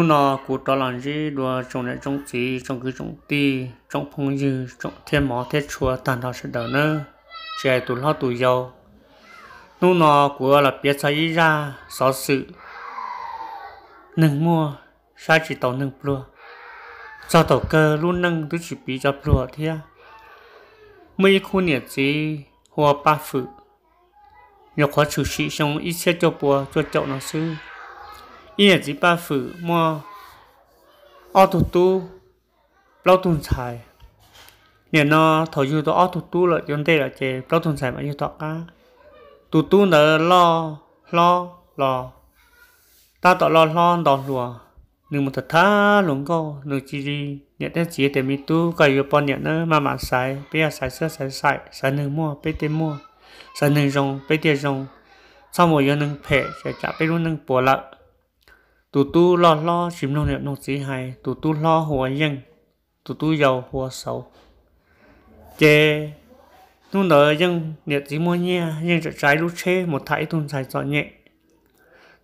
nô nọ của trò làm gì đùa trong này trong gì trong cứ trong ti trong phong dư trong thiên mỏ thiết chùa tàn đạo sẽ đỡ nữa trẻ tụi lo tụi giàu nô nọ của là biết sai ra xó sự nâng mua sa chỉ tàu nâng plua cho tàu cơ luôn nâng tôi chỉ bị cho plua thế mấy khu nhiệt gì hoa ba phụ nhờ khó chủ sĩ trong ít xe cho bùa cho chậu nó sư nó đó yên là lo lo lo, lo lo ta 一只把斧么，奥土都老总裁，你呢头就到奥土都了，用对了这老总裁嘛就到啊，土都呢老老老，他到老老到了。nương một thật thà lúng cô nương chỉ đi nhận đến chỉ để mi tu cái yêu bọn nhận nữa mà mà sai bây sai sơ sai sai sai nương mua bây tiền mua sai nương rong bây giờ rong sau một yêu nương phê sẽ trả bây luôn nương bỏ lợ tụ tu lo lo chìm nông nghiệp nông chỉ hay tụ tu lo hùa nhân tụ tu giàu hùa xấu chê nông nở dân niệm chỉ mua nha nhưng trở trái lúc chê một thải tuần xài dọn nhẹ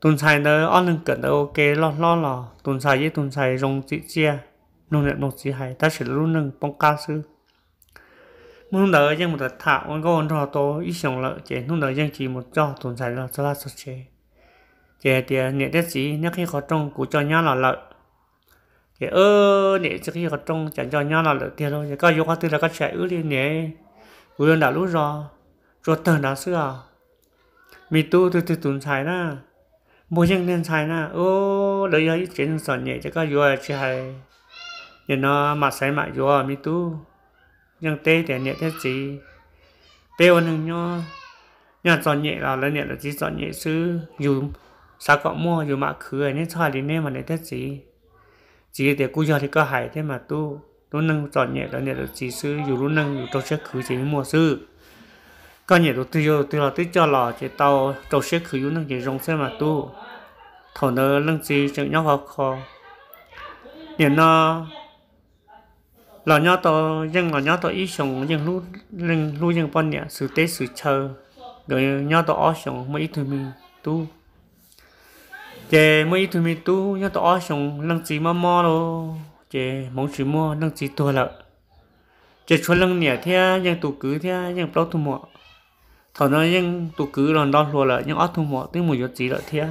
tuần xài nở ăn lưng cẩn nở ok lo lo lo tuần xài với tuần xài rong chỉ chia nông nghiệp nông chỉ hay ta sẽ luôn nâng bông ca sư nung nở dân một thật thạo con có ổn trò tố ít sống lợi chê nông nở dân chỉ một trò tuần xài là cho là sạch kể thì nè đất gì nếu khi có trông cũng cho nhau là lợi kể ơ trước khi có trông chẳng cho nhau là lợi tiền thôi cái yêu quan tư là các trẻ ư đi nè quyền đã lũ rồi rồi tờ đã xưa mi tu từ từ tuần xài na mua dân nên xài na ô lấy ấy chuyện sợ nhẹ cho các yêu trẻ nên nó mà xài mà yêu mi tu nhưng tê thì nè đất gì bèo nương nhau nhà chọn nhẹ là lấy nhẹ là chỉ chọn nhẹ sư dùng sao cậu mua dù mà khứ nên cho đi nên mà để thế gì chỉ để cú giờ thì có hải thế mà tu tu nâng chọn nhẹ đó nhẹ đó chỉ sư dù lúc nâng dù trâu sẽ khứ chỉ mua sư có nhẹ đó tư vô tư là tư cho lò chỉ tàu trâu sẽ khứ dù nâng chỉ rong xe mà tu thổ nơ nâng gì chẳng nhau học khó, nhẹ nó lò nhau to nhưng lò nhau to ít sống nhưng lúc dân lúc nhưng bọn nhẹ sự tế sự chờ rồi nhau to ó sống mấy thứ mình tu chế mấy thứ mình tu nhớ tỏ xong lăng chỉ mò mò lo chế mong chỉ mò lăng chỉ tua lợ chế cho lăng nhẹ thế nhưng tụ cứ thế nhưng bao thu mọ thọ nó nhưng tụ cứ lòn đo lùa lợ nhưng ót thu mọ tiếng mùi gió chỉ lợ thế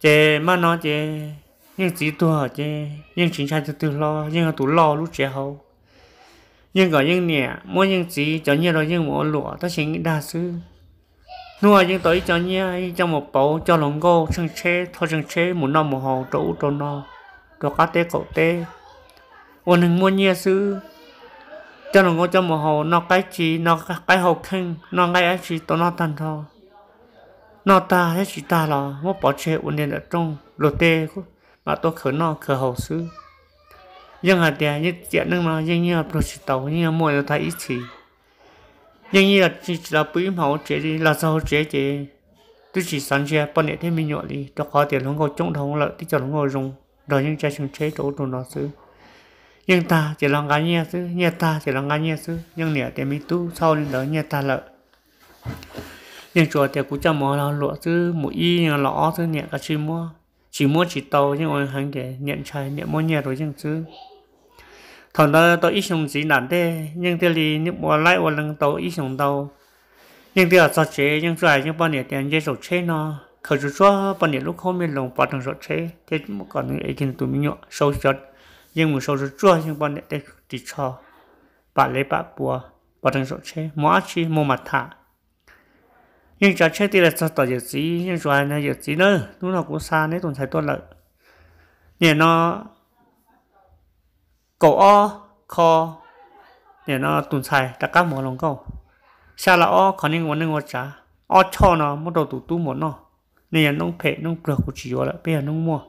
chế mà nó chế nhưng chỉ tua chế nhưng chính sách từ lo nhưng tụ lo lúc chế hậu nhưng có nhưng nhẹ mỗi nhưng chỉ cho nhiều rồi nhưng mỗi lụa ta chính đa sư nu ai những tới cho nhia cho một bộ cho lồng go sang chế thôi sang chế một năm một hồ trụ trụ nó đồ cá tê cậu tê ôn hình mua nhia sư cho lồng go cho một hồ nó cái chỉ nó cái hồ kinh nó ngay ấy chỉ tụ nó thành thôi nó ta hết chỉ ta là một bỏ chế ổn định ở trong đồ tê mà tôi khởi nó khởi hồ sư nhưng mà tiền như chuyện nước mà nhưng như là đồ chỉ tàu như mua nó thấy ít chỉ nhưng như là chỉ là bị máu chết đi là sao chết chế tôi chỉ sẵn sàng bọn này thêm mình nhọ đi cho khó tiền không có trọng thống lợi thì cho nó ngồi dùng rồi những trái chúng chết đổ đồ nó xứ nhưng ta chỉ là ngã nhẹ xứ nhẹ ta chỉ là ngã nhẹ xứ nhưng nè để mình tu sau nên đỡ nhẹ ta lợi nhưng chùa thì cũng cho mò là lụa xứ một y nhà lọ xứ nhẹ cả chỉ mua chỉ mua chỉ tàu nhưng mà hàng để nhận trái nhận mua nhẹ rồi chẳng xứ thằng đó tôi ít dùng gì nản thế nhưng thế thì những mùa lại một lần tôi ít dùng đâu nhưng thế là sao chế nhưng rồi những bao nhiêu tiền dễ sổ chế nó khởi chú cho bao nhiêu lúc không biết lòng bỏ thằng sổ chế thế một còn những kinh kiến tụi mình nhọ sâu chật nhưng một sâu chú cho nhưng bao nhiêu để đi cho bà lấy bà bùa bỏ thằng sổ chế mua chi mua mặt thả nhưng trả chế thì là sao tôi giờ gì nhưng rồi này giờ gì nữa lúc nào cũng xa nếu tuần thấy tôi lợi nhẹ nó cổ o kho để nó tụn xài tất cả mọi lòng câu xa là o khó nên quan nên quan trả o cho nó mất đầu tụ tu một nó nên là nó phệ nó bừa cũng chỉ là bây giờ nó mua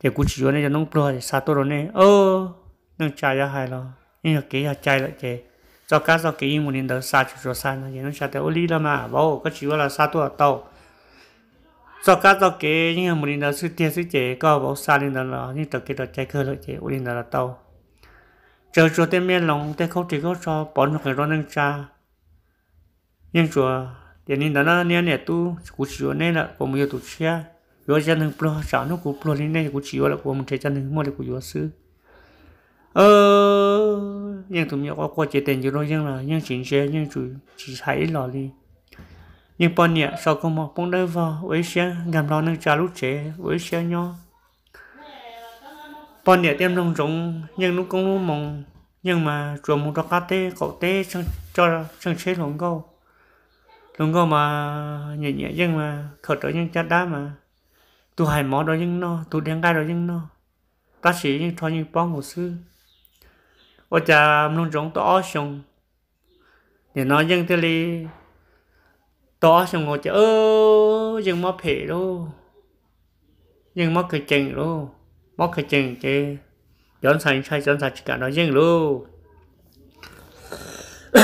thì cũng chỉ nên nó bừa thì sao tôi rồi nè ơ nó trả ra hài lo nhưng mà kỹ là chạy lại chạy cho cá cho cái một nên đỡ xa chụp cho xa nó vậy nó trả tới ô lý à. là mà bảo có chỉ là xa tôi ở tàu so cá so kế nhưng mà mình đã suy tiền suy chế có bảo xa lên đó là như tập cái đó chạy khơi lại chế ủi lên đó là tàu chờ chùa tên miền lòng tên khâu chỉ có cho bỏ nó cái đó nâng cha nhưng chùa điện nên đó là nè nè tu cũng chùa nên là có một mình tu xe rồi chân hưng pro chả nó cũng pro lên này cũng chịu là có một chơi chân hưng mua được của vua sư ờ nhưng tụi mình có qua chế tiền rồi nhưng là nhưng chính xe nhưng chủ chỉ thấy lò đi nhưng bọn nhẹ sau có một bóng đôi vào với xe ngầm đó nâng trà lúc trẻ với xe nho bọn nhẹ tiêm đồng rộng nhưng lúc cũng lúc mong nhưng mà chuẩn một đọc cá tê cậu tê chẳng cho chẳng chế lồng câu lồng câu mà nhẹ nhẹ nhưng mà khởi trở nhưng chát đá mà tụ hải mỏ đó nhưng nó tụ đen gai đó nhưng nó ta chỉ nhưng thôi nhưng bóng một sư ở chà lồng rộng to xong để nói nhưng thế li to xong ngồi chờ ơ dừng mất phê luôn, dừng mất cái chừng luôn, mất cái chừng chứ dọn sạch sai dọn sạch cả nó dừng luôn,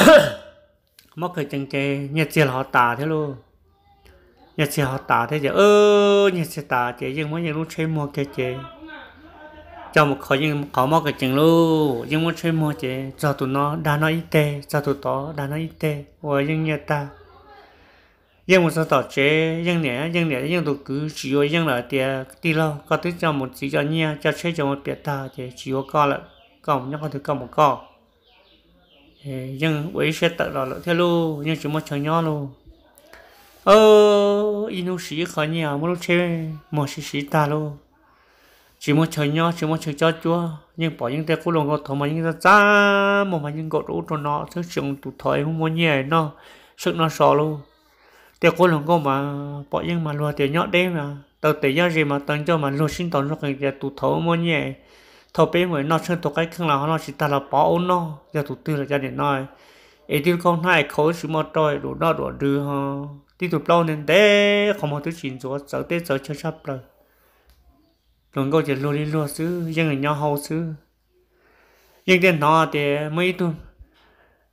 mất cái chừng chứ nhật chỉ họ tả thế luôn, nhật chỉ họ tả thế chứ ơ nhật chỉ tả chứ dừng mất dừng lúc chơi mua cái chứ cho một khỏi nhưng có một cái chừng luôn, nhưng muốn chơi mua chứ cho tụi nó đã nói ít tê cho tụi nó đã nói ít tê và nhưng nhà ta nhưng mà sao tao chức nhưng nè nhưng nè nhưng tụ cứ chỉ có nhưng là tiền đi lo có thứ cho một chỉ cho nha cho chơi cho một biệt ta thì chỉ có co là còn nhắc con thứ còn một co nhưng ấy sẽ tự lo lợi theo luôn nhưng chỉ một chồng nhỏ luôn ờ inu sĩ khó nhà một lúc chơi một sĩ sĩ ta luôn chỉ một chồng nhau chỉ một chồng cho chúa nhưng bỏ những tay cũng lồng có thọ mà những ta cha mà mà những gỗ rũ cho nó thứ chuyện tụ thời không muốn nhẹ nó sức nó sò luôn tiêu cô lồng cô mà bỏ những mà lo tiêu nhọ đêm mà tàu tiêu nhọ gì mà tấn cho mà lo sinh tồn cho cái giờ tụt thấu mua nhẹ thầu bé mới nó chân tụt cái khăn là nó chỉ ta là bỏ ôn nó giờ tụt tư là gia đình nói ấy tiêu con hai khối sự mò trôi đủ nó đủ đưa ha đi tụt lâu nên thế không một thứ chín rồi sợ tết sợ chưa sắp rồi lồng cô chỉ lo đi lo xứ dân người nhau hầu xứ nhưng tiền nó thì mấy tuần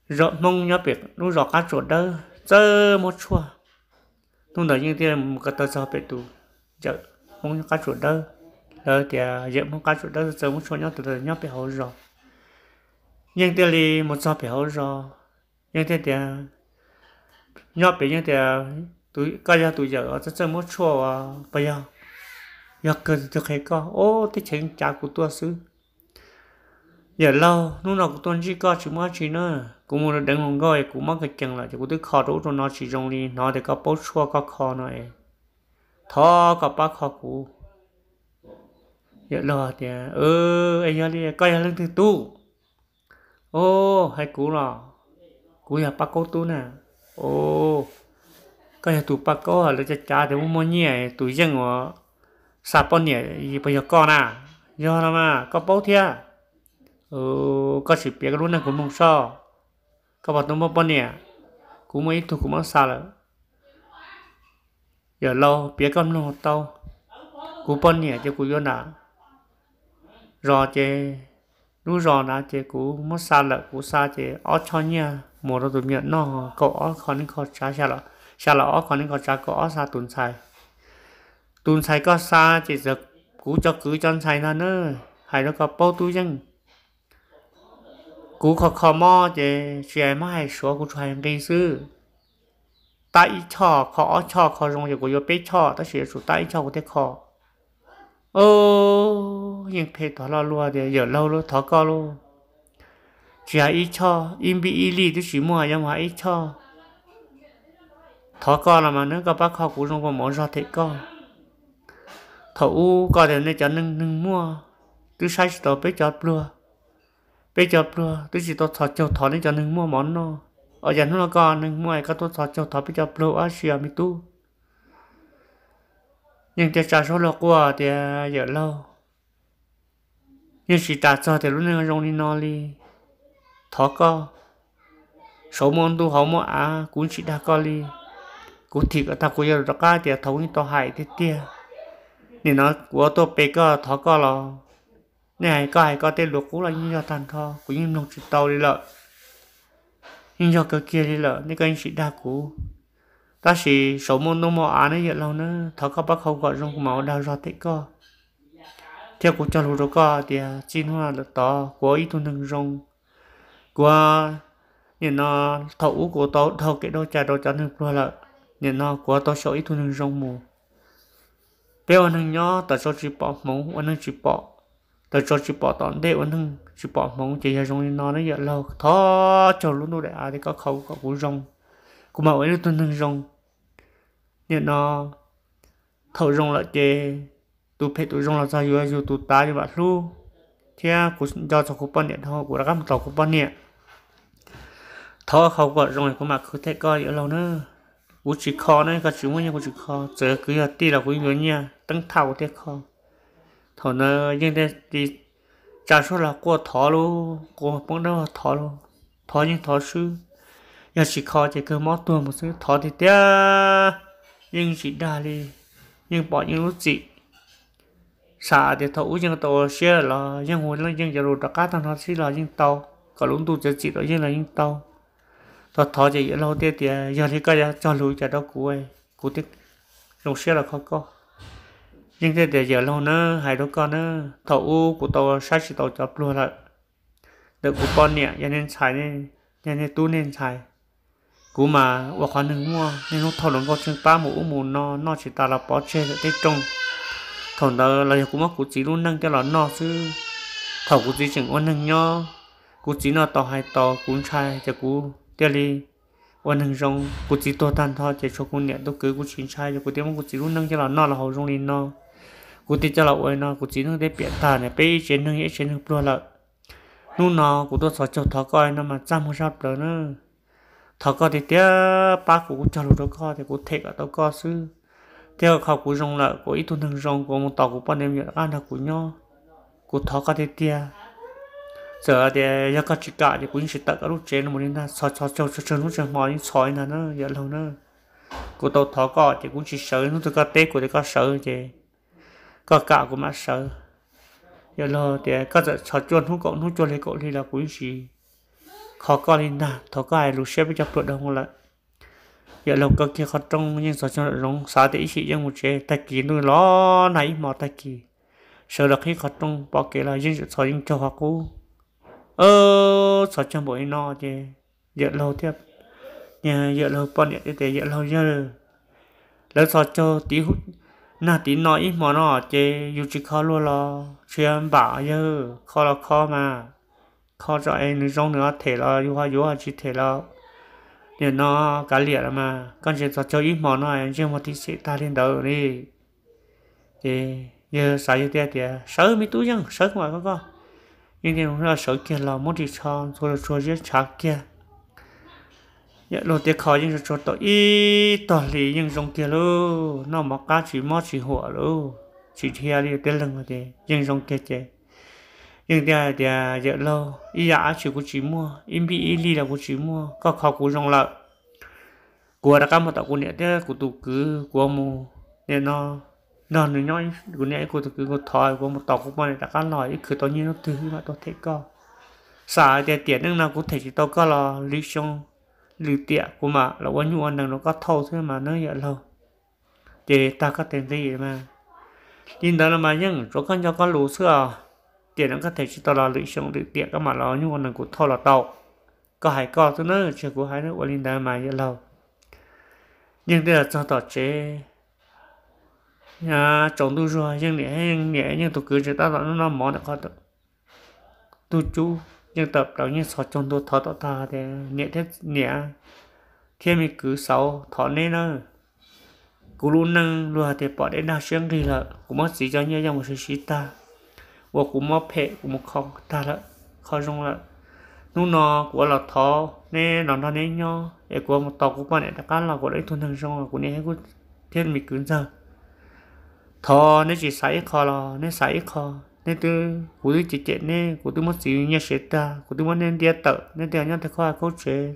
rồi mong nhớ việc lúc rõ cá rồi đó giờ một chua lúc đó những tiền một cái tờ sao bị tù giờ không có chủ đâu rồi thì à, giờ không có chủ đâu giờ muốn cho nhau từ từ nhau bị hậu rồi nhưng tiền thì một sao bị hậu rồi nhưng tiền thì à, nhau bị nhưng tiền à, tụi cái giờ tụi giờ rất rất muốn cho bây giờ giờ cần thực hiện có ô thế chính trả của tôi xứ giờ lâu lúc nào của tôi chỉ có chúng ta chỉ nữa cú muốn đứng luôn rồi cú mắc cái chân lại cú tức khó đủ cho nó chỉ dùng đi nó để có bố xua có khó nó ấy thọ có ba khó cú giờ lo thì ơ, ừ, anh nhớ đi coi lưng thứ tu ô hay cú lò cú nhà ba cô tu nè ô coi nhà tụ ba cô là cha cha thì muốn mua nhẹ tụ dân của sạp bao nhẹ gì bây giờ con à do nó mà có bố thia ừ có sự việc luôn là cũng mong sao các bạn tông bao bao nè cũng mấy thuộc cũng xa lỡ giờ lâu biết con nó tao cú bao nè cho cú vô nà rò chê nú rò nà chê cú mất xa lỡ cú xa chê ở cho nha mùa đó tụi miệng nó có ó khó nên khó trả xa lỡ xa lỡ ó khó nên khó trả có ó xa tùn xài tùn xài có xa chỉ giờ cú cho cứ chân xài nà nữa hay nó có bao túi chăng cú khó khó mò chứ chưa mà hay số cú chuyện gây sư tại cho khó cho khó rong giờ cú vô biết cho ta sẽ số tại cho cú thế khó ô nhưng thế đó là luôn thì giờ lâu luôn thọ co luôn chỉ là ít cho im bị ít lì thì chỉ mua nhưng à mà ít cho thọ co là mà nếu các bác khó cú rong còn món ra thế co thọ u có thể nên cho nâng nâng mua cứ sai tao biết cho luôn bây giờ ờ, tôi chỉ tôi thọ cho thọ nên cho nên mua món nó ở nhà nó còn nên mua cái tôi thọ cho thọ bây giờ lô ở xìa mi tu nhưng cái trả số lô qua thì ờ, giờ lâu nhưng chỉ trả cho thì lúc này rong đi nó đi thọ co số món tu hậu mua à cũng chỉ đã co đi cũng thịt ở ta cũng giờ đó cái thì thấu như to hại thế tia nên nó của tôi bây giờ thọ co rồi này có ai có tên luật cũng là như do tàn thọ của những nông trực tàu đi lợ nhưng do cơ kia đi lợ nên các anh chị đa cũ ta chỉ số môn nông mò án ấy hiện lâu nữa thọ có bác không gọi trong máu đào ra tích co theo của lục lúa co thì xin à, hoa là to của ít tuần thường rong của nên nó thấu của tao thâu cái đó cha đó cho nên qua là nên nó của tao số ít tuần thường rong mù bây giờ nó nhỏ ta số chỉ bỏ móng anh chỉ bỏ tôi cho chỉ bỏ tòn đệ vẫn hưng chỉ bỏ mong chỉ ra trong nó nó giờ lâu thó cho luôn đồ để à thì có khâu có cú rong cũng mà ấy tôi nâng rong nên nó thầu rong là chê tu phê tu rong là sao vừa vừa tu ta như bạn lu thế cũng do cho cú bận điện thôi cú đã găm tàu cú bận điện thó khâu có rong này cũng mà cứ thế coi giờ lâu nữa cú chỉ kho nữa các chú mới nha cú chỉ kho giờ cứ giờ ti là cú nhớ nha tăng thầu thế kho thọ nó nhưng đây đi trả số là qua thọ luôn qua bóng đó thọ luôn thọ nhưng thọ sư nhưng chỉ khó chỉ cứ mót tuồng một số thọ thì tiếc nhưng chỉ đa đi nhưng bỏ những lúc gì xả thì thọ nhưng tàu xe là nhưng hồi lên nhưng giờ rồi đặc cá thằng nó chỉ là nhưng tàu có lúc tu chỉ chỉ đó nhưng là nhưng tàu thọ thọ chỉ lâu tiếc thì giờ thì cái cho lùi cho đó cuối cuối tiếc lồng xe là không có nhưng thế để giờ lâu nữa hai đứa con nữa thầu của tàu sát chỉ tàu chọc luôn lại được của con nè, cho nên xài nên cho nên tu nên xài cú mà qua khoản đừng mua nên nó thầu nó có chân ba mũ mù nó nó chỉ ta là bỏ chơi để tết trung thầu đó là cú mắc cú chỉ luôn nâng cái nó nó chứ thầu cú chỉ chẳng ôn nâng nho cú chỉ nó tàu hai tàu cú chai cho cú tiêu đi ôn nâng rong cú chỉ to tan thôi để cho cú nè, tôi cứ cú chỉ trai cho cú tiêu cú chỉ luôn nâng cái nó nó là hậu rong lên nó กูติจะเราไว้นะกูจีนึงได้เปลี่ยนตาเนี่ยไปเชนนึงเยเชนนึงปลัวละนู่นนอกูตัวสอดเจ้าทอก้อยนะมันจ้ามูชอบเลยนะทอก้อยเตี้ยป้ากูกูจะรู้ตัวก้อยแต่กูเทกตัวก้อยซื้อเตี้ยเขากูรงละกูอีทุนทางรงกูมึงต่อกูป้อนเดียวอ่านกูย่อกูทอก้อยเตี้ยเจอเดียยก็จิกะเดี๋ยวกูยิ่งสิตักรู้เจนมันนี่นะสอดสอดเจ้าเชิญรู้เชิญมอนี่สอยนะเนอะอย่าลงเนอะกูตัวทอก้อยเดี๋ยวกูจะเสยนู้นตัวก็เตะกูเดี๋ยวก็เสยเจ้ có cả của má sợ giờ lo thì có thể cho chuồn không cậu không cho lấy cậu đi là cũng gì khó có đi nà thọ có ai lúc xếp với chọc chuột đâu không giờ lâu có kia khó trong nhưng sợ cho nó xa thì tỷ chỉ cho một chế ta kỳ nuôi lo này mà ta kỳ sợ là khi khó trong bỏ kể là nhưng sợ nhưng cho họ cũ ơ sợ cho mỗi nó chứ giờ lâu tiếp nhà giờ lâu bọn nhện thì giờ lâu giờ lâu sợ cho tí hút nà tí nói mà nó chê dù chỉ khó luôn lo chuyện bảo giờ khó là khó mà khó cho em nữ giống nữa thể là yêu hoa yêu hoa chỉ thể là nên nó cá liệt mà con chỉ cho chơi ít mà nó em chưa một tí sĩ ta lên đầu đi thì giờ sao như thế thì sợ mi tú chẳng sợ mà có con nhưng mà nó sợ kia là muốn thì cho thôi rồi giết chặt kia giờ lột tiếc khó nhưng cho tôi ý tỏ lý nhưng giống kia lô nó mà cá chỉ mót chỉ hủa lô chỉ thia đi cái lưng mà thế nhưng giống kia thế nhưng giờ giờ giờ lâu ý giả chỉ có chỉ mua im bị ý lý là có chỉ mua có khó cũng giống lợn của đã cam mà tạo của nhẹ thế của tụ cứ của mù nên nó nó nó nhói của nhẹ của tụ cứ của thòi của một tàu của mày đã cam nổi, cứ tự nhiên nó thứ mà tôi thấy co xả tiền tiền nhưng nào cũng thể chỉ tao có là lý xong lưu tiện của mà là quan nhuận đằng nó có thâu thế mà nó vậy lâu thì ta có tiền gì mà nhưng đó là mà nhưng chỗ con cho con lú xưa tiền nó có thể chỉ tao là lựa chọn lựa tiện các mà nó nhuận đằng của thâu là tàu có hải co thứ nữa chưa của hai nữa quan linh đằng mà vậy lâu nhưng đây là do tổ chế nhà chồng tôi rồi nhưng nhẹ nhẹ nhưng tôi cứ chỉ tao nó món được không tôi chú nhưng tập đó như sọ trong tôi thọ tạo ta thì nhẹ thế nhẹ thêm mình cứ sáu thọ nên nó cú luôn năng luôn thì bỏ đến đa xuyên gì là cũng mất gì cho nhau một sự sĩ ta và cũng mất phệ cũng một khó ta là khó dùng là nu nó của là thọ nên nó nó nên nhau để của một tàu của bạn này đã cắt là của đấy thuần thường dùng là của này hết thêm mình cứ giờ thọ nên chỉ sấy khó là nên sấy khó nên từ cố tôi chỉ chạy nên cố tôi mất xíu nhà sẽ ta cố tôi mất nên đi tợ nên theo nhau thì khoa câu chế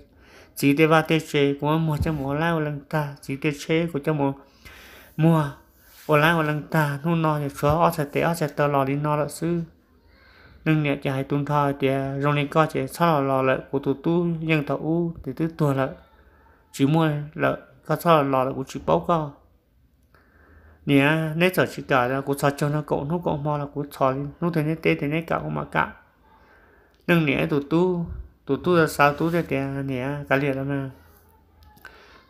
chỉ để ba tê chế của mua cho mua lai lần ta chỉ tê chế của cho mua mua ở một lần ta nu nó thì chó ở sẽ tê ở sẽ tờ lò đi nó là sư nâng nhẹ chạy tuần thọ thì rồi nên coi chế sau lò lò lại của tụi tu nhân tàu u thì tứ tuổi lại chỉ mua lại có sau lò lại của chỉ báo coi nè nét giờ chỉ cả là cú sọ cho nó cậu nó cậu mò là cú sọ nó thấy nét tê thấy nét cả không mà cả nâng nè tụt tu tụt tu là sao tu thế kìa nè cả liệt là mà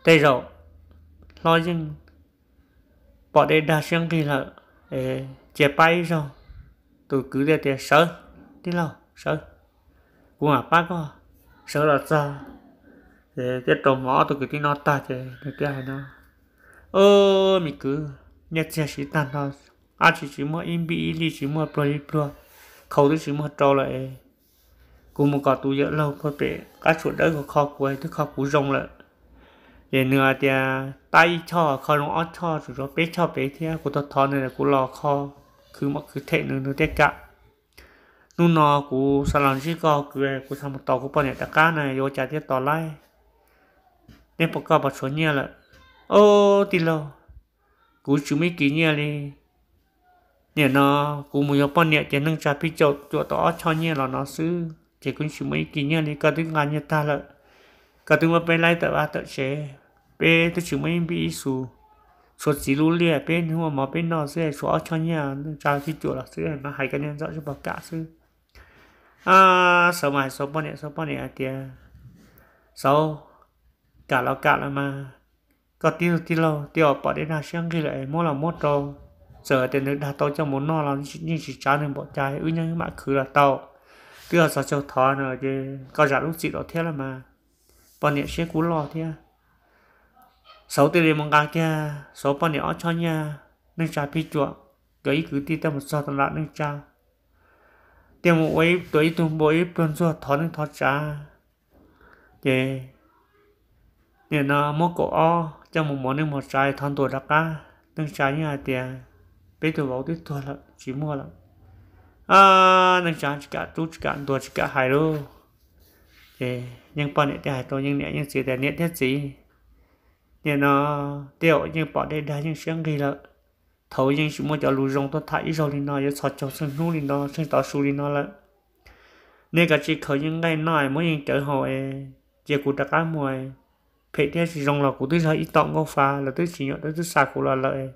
tê rồi lo nhưng bỏ đây đa xương thì là chè bay rồi tôi cứ để tiền sợ đi lâu sợ của mà bác có sợ là sao để tiết đầu mỏ tôi cứ đi nó ta thì cái này nó ơ mình cứ nhất chia sĩ tan đó à chỉ chỉ mua im bị đi chỉ mua pro đi pro khẩu thì chỉ mua trâu lại cũng một cọ tụ dỡ lâu có thể các chuột đỡ của kho của ấy thức kho cú rong lại để nửa thì à, tay cho kho nó ót cho rồi nó bé cho bé thế của tôi thọ này là của lò kho cứ mà cứ thế nửa nửa thế cả nu nó của sao làm gì có cứ của sao một tổ của bọn này đã cá này vô trả tiếp tổ lại nên bọn các bọn số nhiều là ô thì lâu cú chú mấy kí nhia đi nó cú mùi yop nè chỉ nâng trà pi chậu chỗ tỏ cho nhia là nó xứ chỉ cú chú mấy kí nhia đi cả tiếng ngàn ta lợ cả tiếng mà bên lại tờ ba tờ chế bên tôi mấy bị xù số chỉ lú lia bên hoa mà bên nó sẽ cho nhia nâng trà pi chậu là xứ nó hay cái nên rõ cho bà cả xứ à sao mà sao bao nè sao bao nè tiệt sao cả lo cả là mà cho tiêu tiêu lâu tiêu bỏ đến là xem khi lại mỗi là mỗi đồ giờ thì được đã tao cho muốn nó làm như chỉ trả nên bỏ trái ư nhưng mà cứ là tao tiêu là sao cho thọ nữa chứ có giả lúc gì đó thế là mà bọn nhện sẽ cú lo thế sáu tiền để mong cá kia số bọn nhện cho nha nên trả phi chuộng cái cứ tiêu tâm một sao thằng lại nên trả tiêu một ấy tuổi tung bối tuần do thọ nên thọ trả nên nó mốt cổ o cho một món nên một trái thon tuổi đặc ca nâng trái như hai tiền bây giờ bảo tiếp tuổi là chỉ mua là à nâng trái chỉ cả chút chỉ cả tuổi chỉ cả hai luôn. thì nhưng bọn này thì hai tôi nhưng nhẹ nhưng chỉ để nhẹ hết gì nên nó tiêu nhưng bỏ đây đá nhưng sáng ghi là thấu nhưng chỉ mua cho lù rong tôi thấy rồi thì nó giờ sọt cho sưng nú thì nó sưng tỏ su thì nó là nên cả chỉ khởi những ngày nói mới những trở hồi chỉ cụ đặc cá mùi phải thế chỉ dòng là cụ tôi hơi ít tọng có phá là tôi chỉ nhận tôi xa của là lợi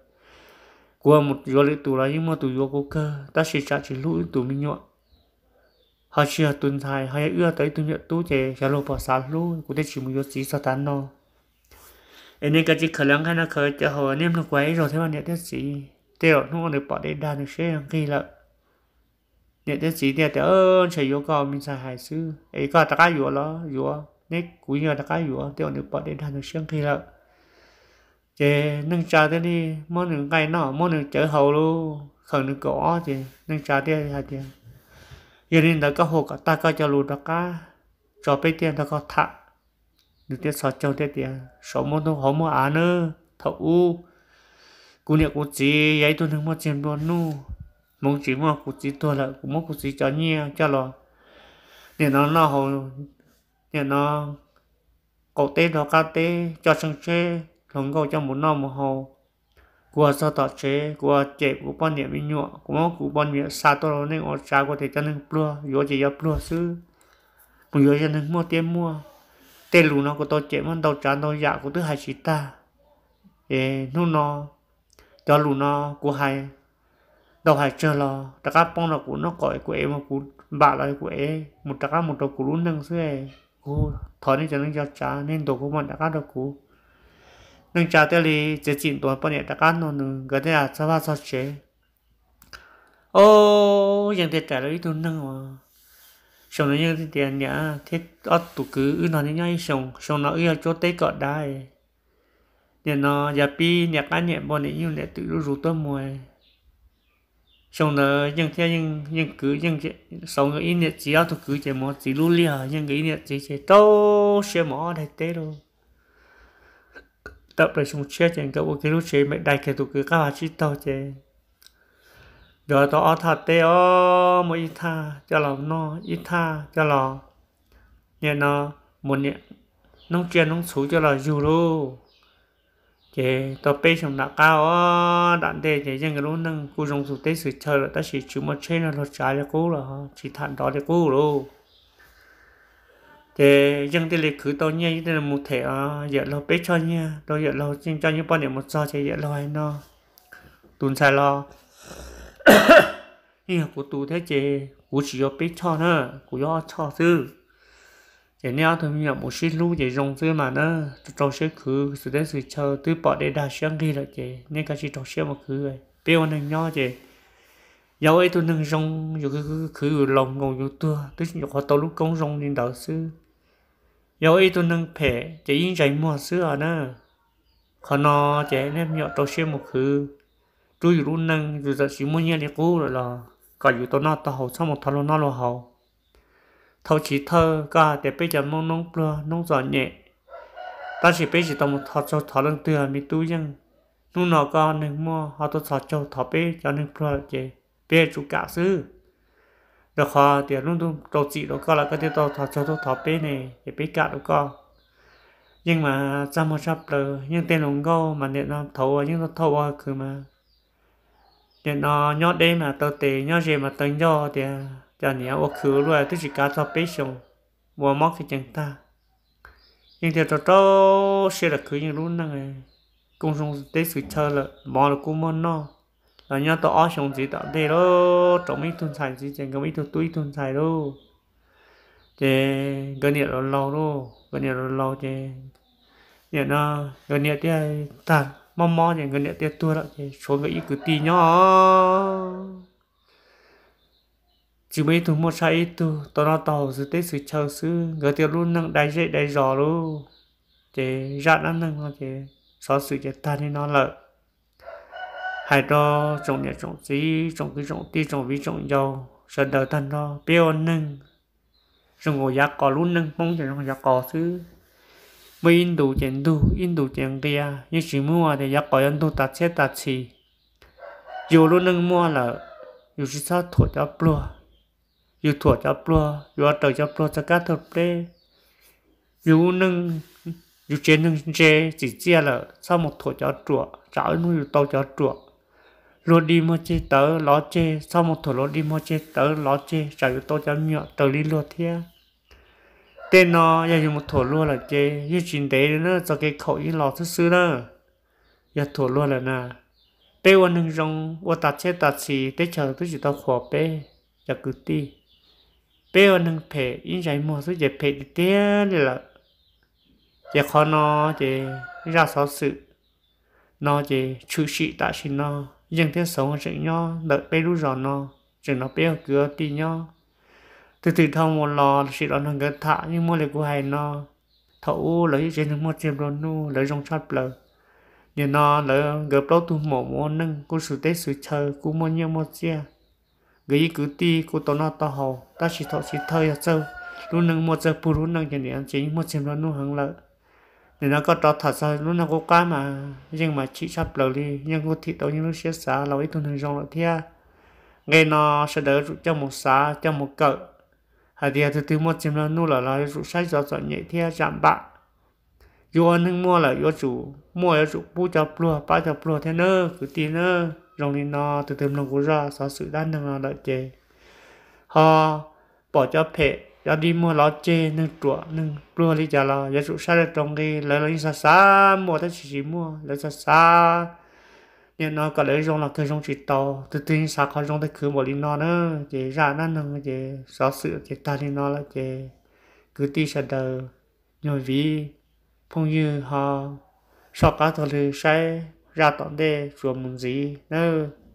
của một do lợi tù là nhưng mà tù do cố cơ ta sẽ trả chỉ lũ tù mình nhọn họ chưa tuần thai hay ưa tới tu nhận tú chế trả lô bỏ xa lũ cụ tôi chỉ một gió chỉ sao tán nó em nên cái chỉ khởi lăng hay là khởi cho họ anh em nó quấy rồi thế mà nhận thế chỉ tiêu nó còn được bỏ đây đa được xe ghi lợn nhận thế chỉ thì tiêu ơn chỉ vô cầu mình xài hải sư ấy có ta cái vô đó vô nek cái gì kai tiêu te bỏ pa de dan xiang thì là, che nâng trà thế đi, mo nang kai nọ, mo nang chở hầu luôn, khẩn nang cỏ thì nâng trà de ha gì, giờ nên da ka ho ka ta ka cha lu da ka cho pe tiền da ka tha được tiền sao cho tiền tiền số mo no ho mo a nữa, thầu, u cú niệm cú chỉ giấy tôi nâng mất tiền luôn nu mong chỉ mà cú chỉ thôi là cú mất cú chỉ cho nhia cho lo để nó nó hồ nhà nó cổ tế đó cá tế cho sang chế thằng câu cho một nọ một hồ của sao tỏ chế của chế của bọn nhà bị nhọ của máu của bọn nhà xa to nên ở xa có thể cho nên plua yếu chỉ yếu plua sư cũng yếu cho nên mua tiền mua tên lù nó của tôi chế mất đầu trả đầu dạ của thứ hai chỉ ta để nó nó cho lù nó của hai đầu hai chờ lò tất cả bọn nó của nó gọi của em mà của bà lại của em một tất cả một đầu của lũ nâng sư cú thọ nên cho nên cho cha nên đồ của mình đã cắt được cú nên cha tới đi chỉ chỉ đồ bọn này đã cắt nó nữa cái này là sao sao chế ô những thế trả lời tôi năng mà xong rồi những tiền nhà thế ở tụ cứ nó như nhau xong xong nó yêu chỗ tết cọt đai nên nó giờ pi nhà cá nhẹ bọn này như này tự rủ tôi mồi xong đó nhưng theo nhưng nhưng cứ nhưng sống cái ý niệm chỉ áo tôi cứ chỉ mò chỉ lu lia nhưng cái ý niệm chỉ chỉ tao sẽ mò đại tế đâu tập lại xong chết chẳng có cái lúc chế mệnh đại cái tôi cứ các bạn chỉ tao chế rồi tôi ở thật tế ó mà ít tha cho lòng nó ít tha cho lòng nên nó một niệm nông chuyện nông số cho là dù luôn chế tao bây giờ đã cao đạn đề chế dân cái lúc nâng cú dùng sụt tế sự chờ là ta chỉ chú một chế là lột trái cho cú là chỉ thản đó cho cú luôn chế dân tế lịch cứ tao nhé đây là một thể giờ lo bây cho nha, tôi giờ lo xin cho những bọn điểm một do chế giờ lo hay nó tuần sai lo nhưng của tù thế chế của chỉ cho bây cho nữa của do cho chứ chỉ nhớ thôi nhớ một xí lú chỉ rong thứ mà nó trâu sẽ khứ sự đến sự chờ thứ bỏ để đa sáng ghi lại chị nên cái gì trâu sẽ một khứ rồi biểu anh nhớ chị dẫu ấy tôi nâng rong dù cái khứ lòng ngồi dù tua tức dù họ tàu lúc công rong nên đạo sư dẫu ấy tôi nâng phe chỉ yên dành mua sư à nè họ nó chị nên nhớ trâu sẽ một khứ tôi dù nâng dù giờ chỉ muốn nhớ đi cố rồi là cả dù tôi nó tàu sau một thằng nó lo hậu thâu chỉ thơ cả để bây giờ mong nông bừa nông giỏ nhẹ ta chỉ bây giờ tao một thọ cho thọ lần tựa mi tu dân nu nọ có nên mua họ tôi thọ cho thọ bê cho nên bừa chế bê chủ cả sư được họ tiền luôn luôn đầu chị đó có là cái tiền tao thọ cho tôi thọ bê này để bê cả đó có nhưng mà ra một sắp rồi nhưng tên lồng gâu mà điện nó thấu nhưng nó thấu à, cứ mà điện nó nhót đêm mà tao tề nhót gì mà tao nhót thì cho nên ô khứ luôn, tức chỉ cá cho bế xong mua móc thì chẳng ta nhưng theo cho cho sẽ là cứ như luôn này cũng không tới sự chờ là mò là cũng mò nó là nhớ tao ở xong gì tạo để đó trong mấy tuần xài gì chẳng có mấy tuần túi tuần xài đâu thì gần như là lâu đâu gần như là lâu thì nhớ nó gần như thì ta mò mò thì gần như thì tua đó thì số người ít cứ tì nhỏ chỉ biết thu một sai ít tu tao nó tàu sự tết sự chờ sự người tiền luôn nâng đại dễ đại giò luôn để ra nó nâng nó để xóa sự để ta nên nó lợi hai đó trồng nhà trồng gì trồng cái trồng ti trồng vi trồng dầu sợ đời thân đó biểu nâng trồng ngồi giá cò luôn nâng mong chỉ ngồi giá cò thứ mấy in đủ tiền đủ in đủ tiền kia như chỉ mua thì giá cò in đủ tạt xe tạt xì dù luôn nâng mua là dù chỉ sao thổi cho plua อยู่ถั่วจับปลัวอยู่อัตจับปลัวจะกัดถั่วเปรอยู่นึ่งอยู่เจนึ่งเจจีเจียละซ้ำหมดถั่วจับจั่วจ้านู่อยู่เตาจับจั่วรถดีมอเจเตอล้อเจซ้ำหมดถั่วรถดีมอเจเตอล้อเจจ้าอยู่เตาจับเหนียวเตาลิ้นรถเทียเต้นนอยาอยู่หมดถั่วรัวละเจยี่จินเตเนอะจะเกี่ยวเขาอีหลอดซื้อเนอะอย่าถั่วรัวละนะเป้วันหนึ่งรงว่าตัดเชตัดสีได้เจอตัวจิตตาขวบเป้อย่ากุตี bèo nâng pè in giải mô số dẹp pè tê đi là dẹp khó nó dẹp ra sáu sự nó dẹp chú sĩ tạ sĩ nó dân thế sống sự nhau đợi bê rú rõ nó chừng nó bèo cửa tì nhau từ từ thông một lò sĩ đó nâng gần thả nhưng mua lại của hay nó thấu lấy trên nâng mua chìm rồi nu lấy rong chót lờ nhưng nó lấy gấp đó tu mổ mua nâng cô sự tế sự chờ cô mua nhiều mua chia gây cứ ti cô tao nó tao hầu ta chỉ thọ chỉ thời ở sâu lúc nâng một giờ bù lúc nâng nhận ăn chính một xem nó nuôi hàng lợi nên nó có tao thật sao lúc nó có cá mà nhưng mà chỉ sắp lầu đi nhưng cô thị tao như lúc xé xả lâu ít tuần thường rong lại thea nghe nó sẽ đỡ cho một xá cho một cỡ hạt thì từ từ một xem nó nuôi là lại rủ sai gió gió nhẹ thea giảm bạc yo nâng mua là do chủ mua yo chủ bu cho plua ba cho plua thế nơ cứ ti nơ rong đi nó từ từ nó của ra xóa sự đan nó đợi chế ha bỏ cho phe, ra đi mua lá chê nâng trụa nâng rùa đi trả lò giờ trụ xa ra trong cái lấy lấy xa xa mua tất chỉ chỉ mua lấy xa xa nên nó có lấy rong là cứ rong chỉ to, từ từ xa khó rong tới cứ bỏ đi nó nữa chỉ ra nó nâng chỉ xóa sự chỉ ta đi nó là chỉ cứ ti sa đời nhồi vì phong như ha sọ cá thôi sai ra tọn đê chùa mừng gì nơ